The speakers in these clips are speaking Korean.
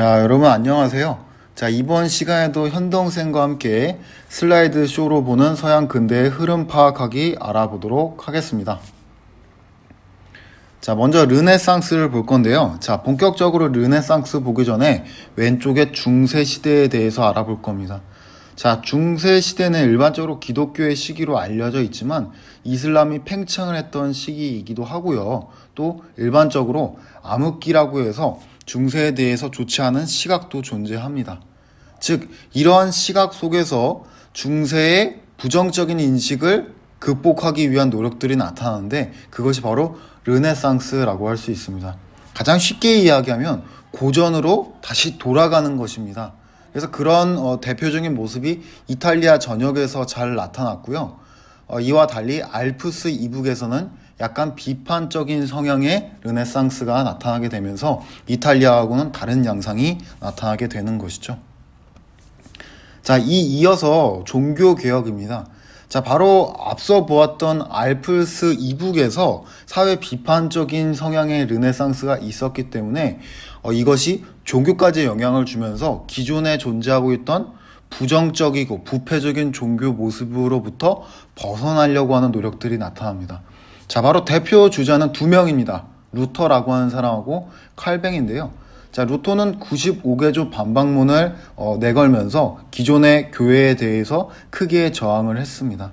자, 여러분 안녕하세요. 자, 이번 시간에도 현동생과 함께 슬라이드 쇼로 보는 서양 근대의 흐름 파악하기 알아보도록 하겠습니다. 자, 먼저 르네상스를 볼 건데요. 자, 본격적으로 르네상스 보기 전에 왼쪽에 중세 시대에 대해서 알아볼 겁니다. 자, 중세 시대는 일반적으로 기독교의 시기로 알려져 있지만 이슬람이 팽창을 했던 시기이기도 하고요. 또 일반적으로 암흑기라고 해서 중세에 대해서 좋지 않은 시각도 존재합니다. 즉, 이러한 시각 속에서 중세의 부정적인 인식을 극복하기 위한 노력들이 나타나는데 그것이 바로 르네상스라고 할 수 있습니다. 가장 쉽게 이야기하면 고전으로 다시 돌아가는 것입니다. 그래서 그런 어, 대표적인 모습이 이탈리아 전역에서 잘 나타났고요. 어, 이와 달리 알프스 이북에서는 약간 비판적인 성향의 르네상스가 나타나게 되면서 이탈리아하고는 다른 양상이 나타나게 되는 것이죠. 자, 이 이어서 종교 개혁입니다. 자, 바로 앞서 보았던 알프스 이북에서 사회 비판적인 성향의 르네상스가 있었기 때문에 어, 이것이 종교까지 영향을 주면서 기존에 존재하고 있던 부정적이고 부패적인 종교 모습으로부터 벗어나려고 하는 노력들이 나타납니다. 자, 바로 대표 주자는 두 명입니다. 루터라고 하는 사람하고 칼뱅인데요. 자, 루터는 95개조 반박문을 어, 내걸면서 기존의 교회에 대해서 크게 저항을 했습니다.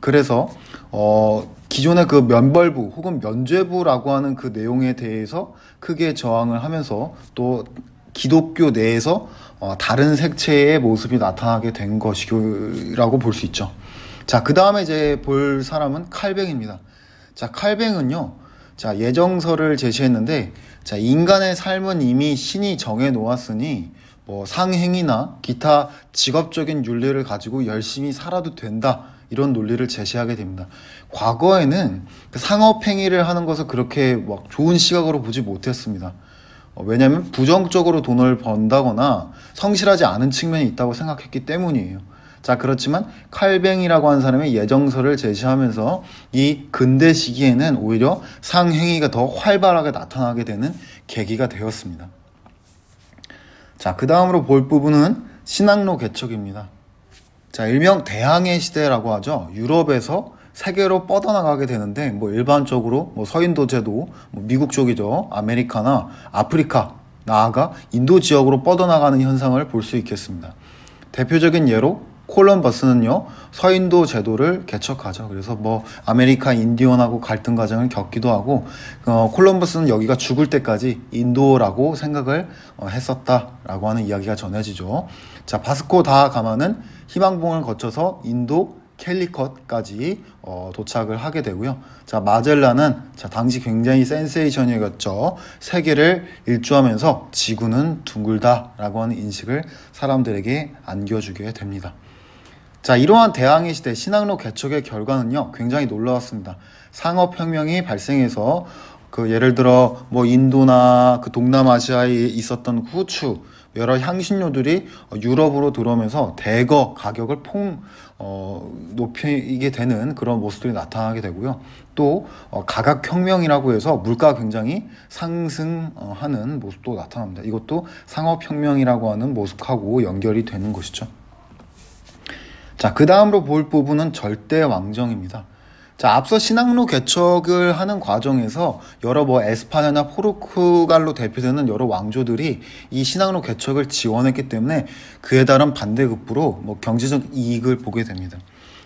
그래서 어, 기존의 그 면벌부 혹은 면죄부라고 하는 그 내용에 대해서 크게 저항을 하면서 또 기독교 내에서 어, 다른 색채의 모습이 나타나게 된 것이라고 볼 수 있죠. 자, 그 다음에 이제 볼 사람은 칼뱅입니다. 자, 칼뱅은요. 자, 예정서를 제시했는데 자, 인간의 삶은 이미 신이 정해 놓았으니 뭐 상행이나 기타 직업적인 윤리를 가지고 열심히 살아도 된다. 이런 논리를 제시하게 됩니다. 과거에는 그 상업행위를 하는 것을 그렇게 막 좋은 시각으로 보지 못했습니다. 어, 왜냐하면 부정적으로 돈을 번다거나 성실하지 않은 측면이 있다고 생각했기 때문이에요. 자, 그렇지만 칼뱅이라고 하는 사람의 예정설을 제시하면서 이 근대 시기에는 오히려 상행위가 더 활발하게 나타나게 되는 계기가 되었습니다. 자, 그 다음으로 볼 부분은 신학로 개척입니다. 자, 일명 대항해 시대라고 하죠. 유럽에서 세계로 뻗어나가게 되는데 뭐 일반적으로 뭐 서인도 제도, 뭐 미국 쪽이죠. 아메리카나 아프리카 나아가 인도 지역으로 뻗어나가는 현상을 볼 수 있겠습니다. 대표적인 예로 콜럼버스는요 서인도 제도를 개척하죠. 그래서 뭐 아메리카 인디언하고 갈등 과정을 겪기도 하고 어, 콜럼버스는 여기가 죽을 때까지 인도라고 생각을 어, 했었다라고 하는 이야기가 전해지죠. 자 바스코 다 가마는 희망봉을 거쳐서 인도 캘리컷까지 어, 도착을 하게 되고요. 자마젤라는자 당시 굉장히 센세이션이었죠. 세계를 일주하면서 지구는 둥글다라고 하는 인식을 사람들에게 안겨주게 됩니다. 자, 이러한 대항해 시대 신항로 개척의 결과는요, 굉장히 놀라웠습니다. 상업혁명이 발생해서 그 예를 들어 뭐 인도나 그 동남아시아에 있었던 후추 여러 향신료들이 유럽으로 들어오면서 대거 가격을 폭 어, 높이게 되는 그런 모습들이 나타나게 되고요. 또 어, 가격혁명이라고 해서 물가 굉장히 상승하는 모습도 나타납니다. 이것도 상업혁명이라고 하는 모습하고 연결이 되는 것이죠. 자, 그 다음으로 볼 부분은 절대 왕정입니다. 자, 앞서 신항로 개척을 하는 과정에서 여러 뭐 에스파냐나 포르투갈로 대표되는 여러 왕조들이 이 신항로 개척을 지원했기 때문에 그에 따른 반대급부로 뭐 경제적 이익을 보게 됩니다.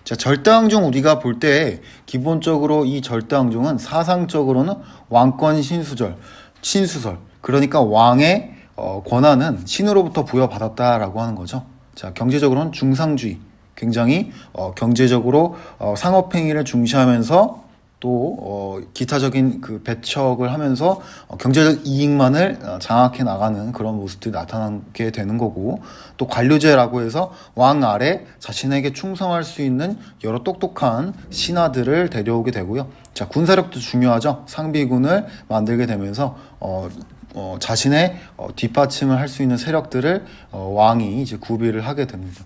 자, 절대왕정 우리가 볼 때 기본적으로 이 절대왕종은 사상적으로는 왕권 신수절, 신수설, 그러니까 왕의 어, 권한은 신으로부터 부여받았다라고 하는 거죠. 자, 경제적으로는 중상주의, 굉장히 어, 경제적으로 어, 상업행위를 중시하면서 또 어, 기타적인 그 배척을 하면서 어, 경제적 이익만을 어, 장악해 나가는 그런 모습들이 나타나게 되는 거고 또 관료제라고 해서 왕 아래 자신에게 충성할 수 있는 여러 똑똑한 신하들을 데려오게 되고요. 자 군사력도 중요하죠. 상비군을 만들게 되면서 어, 어, 자신의 어, 뒷받침을 할 수 있는 세력들을 어, 왕이 이제 구비를 하게 됩니다.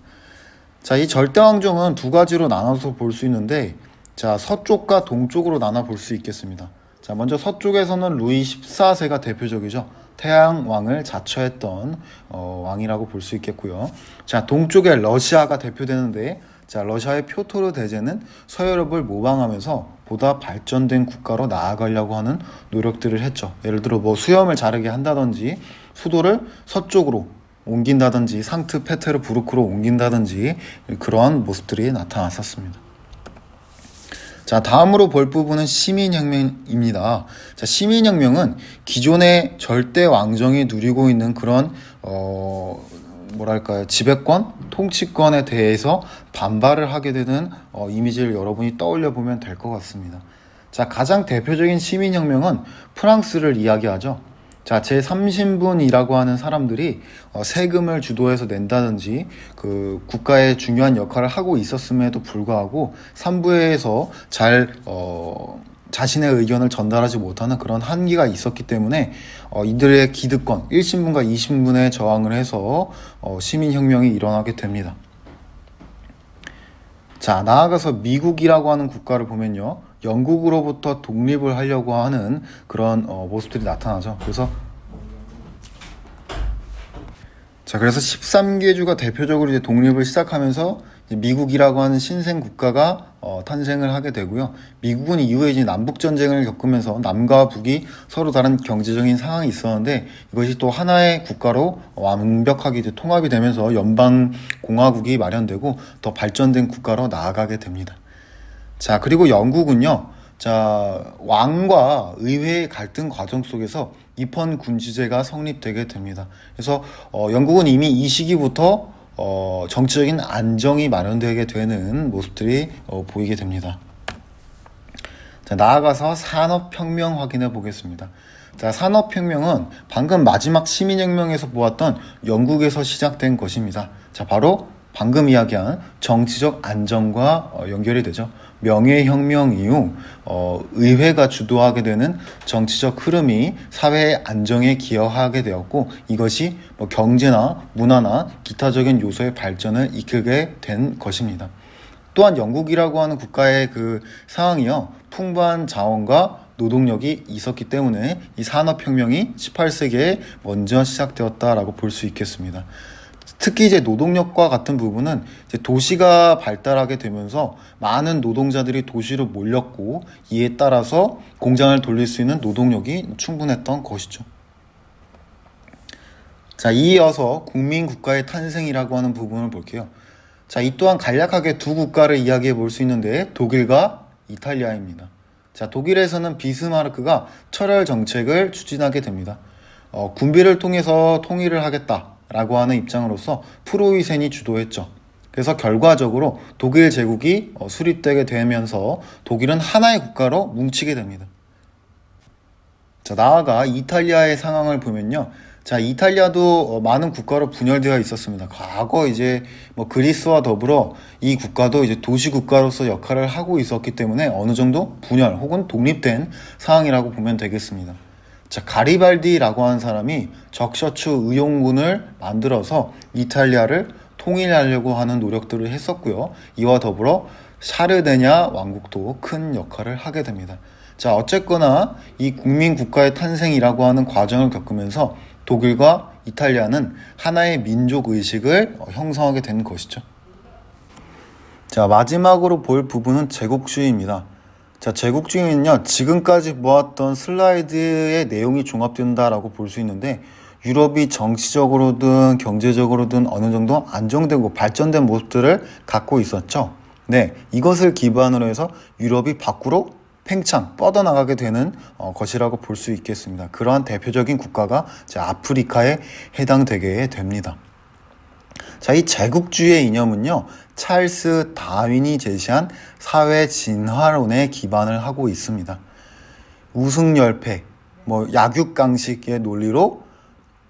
자, 이절대왕정은두 가지로 나눠서 볼 수 있는데, 자, 서쪽과 동쪽으로 나눠 볼 수 있겠습니다. 자, 먼저 서쪽에서는 루이 14세가 대표적이죠. 태양왕을 자처했던 어, 왕이라고 볼 수 있겠고요. 자, 동쪽에 러시아가 대표되는데, 자, 러시아의 표토르 대제는 서유럽을 모방하면서 보다 발전된 국가로 나아가려고 하는 노력들을 했죠. 예를 들어 뭐 수염을 자르게 한다든지 수도를 서쪽으로 옮긴다든지 상트 페테르 부르크로 옮긴다든지 그러한 모습들이 나타났었습니다. 자, 다음으로 볼 부분은 시민혁명입니다. 자, 시민혁명은 기존의 절대 왕정이 누리고 있는 그런, 어, 뭐랄까요. 지배권, 통치권에 대해서 반발을 하게 되는 어, 이미지를 여러분이 떠올려 보면 될 것 같습니다. 자, 가장 대표적인 시민혁명은 프랑스를 이야기하죠. 자, 제3신분이라고 하는 사람들이 어, 세금을 주도해서 낸다든지 그 국가의 중요한 역할을 하고 있었음에도 불구하고 삼부에서잘 어, 자신의 의견을 전달하지 못하는 그런 한계가 있었기 때문에 어, 이들의 기득권 1신분과 2신분의 저항을 해서 어, 시민혁명이 일어나게 됩니다. 자, 나아가서 미국이라고 하는 국가를 보면요. 영국으로부터 독립을 하려고 하는 그런 어, 모습들이 나타나죠. 그래서 자 그래서 13개 주가 대표적으로 이제 독립을 시작하면서 이제 미국이라고 하는 신생 국가가 어, 탄생을 하게 되고요. 미국은 이후에 이제 남북 전쟁을 겪으면서 남과 북이 서로 다른 경제적인 상황이 있었는데 이것이 또 하나의 국가로 완벽하게 이제 통합이 되면서 연방 공화국이 마련되고 더 발전된 국가로 나아가게 됩니다. 자, 그리고 영국은요, 자, 왕과 의회의 갈등 과정 속에서 입헌 군주제가 성립되게 됩니다. 그래서 어, 영국은 이미 이 시기부터 어, 정치적인 안정이 마련되게 되는 모습들이 어, 보이게 됩니다. 자, 나아가서 산업혁명 확인해 보겠습니다. 자, 산업혁명은 방금 마지막 시민혁명에서 보았던 영국에서 시작된 것입니다. 자, 바로 방금 이야기한 정치적 안정과 어, 연결이 되죠. 명예혁명 이후 어, 의회가 주도하게 되는 정치적 흐름이 사회의 안정에 기여하게 되었고 이것이 뭐 경제나 문화나 기타적인 요소의 발전을 이끌게 된 것입니다. 또한 영국이라고 하는 국가의 그 상황이요 풍부한 자원과 노동력이 있었기 때문에 이 산업혁명이 18세기에 먼저 시작되었다라고 볼 수 있겠습니다. 특히 이제 노동력과 같은 부분은 이제 도시가 발달하게 되면서 많은 노동자들이 도시로 몰렸고 이에 따라서 공장을 돌릴 수 있는 노동력이 충분했던 것이죠. 자, 이어서 국민 국가의 탄생이라고 하는 부분을 볼게요. 자, 이 또한 간략하게 두 국가를 이야기해 볼 수 있는데 독일과 이탈리아입니다. 자, 독일에서는 비스마르크가 철혈 정책을 추진하게 됩니다. 어, 군비를 통해서 통일을 하겠다. 라고 하는 입장으로서 프로이센이 주도했죠. 그래서 결과적으로 독일 제국이 어, 수립되게 되면서 독일은 하나의 국가로 뭉치게 됩니다. 자, 나아가 이탈리아의 상황을 보면요. 자, 이탈리아도 어, 많은 국가로 분열되어 있었습니다. 과거 이제 뭐 그리스와 더불어 이 국가도 이제 도시 국가로서 역할을 하고 있었기 때문에 어느 정도 분열 혹은 독립된 상황이라고 보면 되겠습니다. 자, 가리발디라고 하는 사람이 적셔츠 의용군을 만들어서 이탈리아를 통일하려고 하는 노력들을 했었고요. 이와 더불어 샤르데냐 왕국도 큰 역할을 하게 됩니다. 자, 어쨌거나 이 국민 국가의 탄생이라고 하는 과정을 겪으면서 독일과 이탈리아는 하나의 민족 의식을 형성하게 된 것이죠. 자, 마지막으로 볼 부분은 제국주의입니다. 자, 제국주의는요 지금까지 모았던 슬라이드의 내용이 종합된다라고 볼 수 있는데, 유럽이 정치적으로든 경제적으로든 어느 정도 안정되고 뭐 발전된 모습들을 갖고 있었죠. 네, 이것을 기반으로 해서 유럽이 밖으로 팽창 뻗어나가게 되는 어, 것이라고 볼 수 있겠습니다. 그러한 대표적인 국가가 아프리카에 해당되게 됩니다. 자, 이 제국주의 의 이념은요, 찰스 다윈이 제시한 사회 진화론에 기반을 하고 있습니다. 우승열패, 뭐 약육강식의 논리로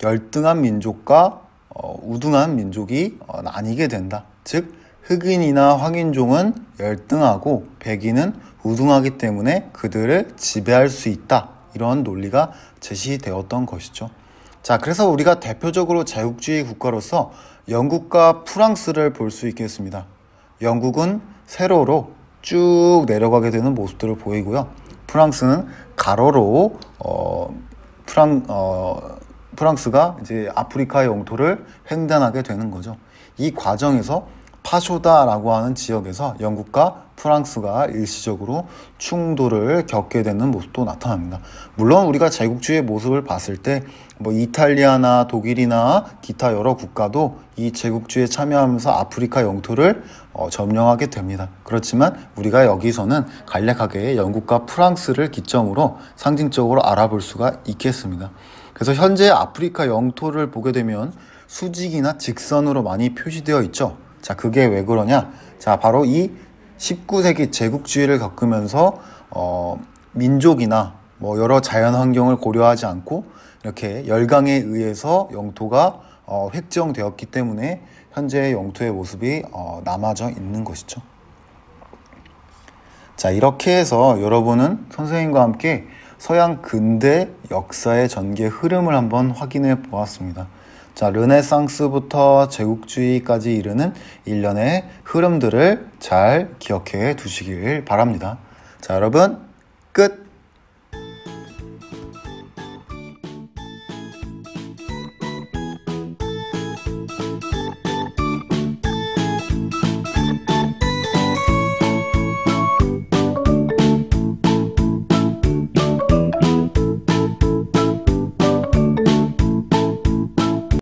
열등한 민족과 어, 우등한 민족이 어, 나뉘게 된다. 즉 흑인이나 황인종은 열등하고 백인은 우등하기 때문에 그들을 지배할 수 있다. 이런 논리가 제시되었던 것이죠. 자, 그래서 우리가 대표적으로 자국주의 국가로서 영국과 프랑스를 볼 수있겠습니다 영국은 세로로 쭉 내려가게 되는 모습들을 보이고요. 프랑스는 가로로 어, 프랑 어, 프랑스가 이제 아프리카 영토를 횡단하게 되는 거죠. 이 과정에서 파쇼다라고 하는 지역에서 영국과 프랑스가 일시적으로 충돌을 겪게 되는 모습도 나타납니다. 물론 우리가 제국주의 모습을 봤을 때 뭐 이탈리아나 독일이나 기타 여러 국가도 이 제국주의에 참여하면서 아프리카 영토를 어, 점령하게 됩니다. 그렇지만 우리가 여기서는 간략하게 영국과 프랑스를 기점으로 상징적으로 알아볼 수가 있겠습니다. 그래서 현재 아프리카 영토를 보게 되면 수직이나 직선으로 많이 표시되어 있죠. 자, 그게 왜 그러냐? 자, 바로 이 19세기 제국주의를 겪으면서 어, 민족이나 뭐 여러 자연 환경을 고려하지 않고 이렇게 열강에 의해서 영토가 어, 획정되었기 때문에 현재의 영토의 모습이 어, 남아져 있는 것이죠. 자, 이렇게 해서 여러분은 선생님과 함께 서양 근대 역사의 전개 흐름을 한번 확인해 보았습니다. 자, 르네상스부터 제국주의까지 이르는 일련의 흐름들을 잘 기억해 두시길 바랍니다. 자, 여러분, 끝!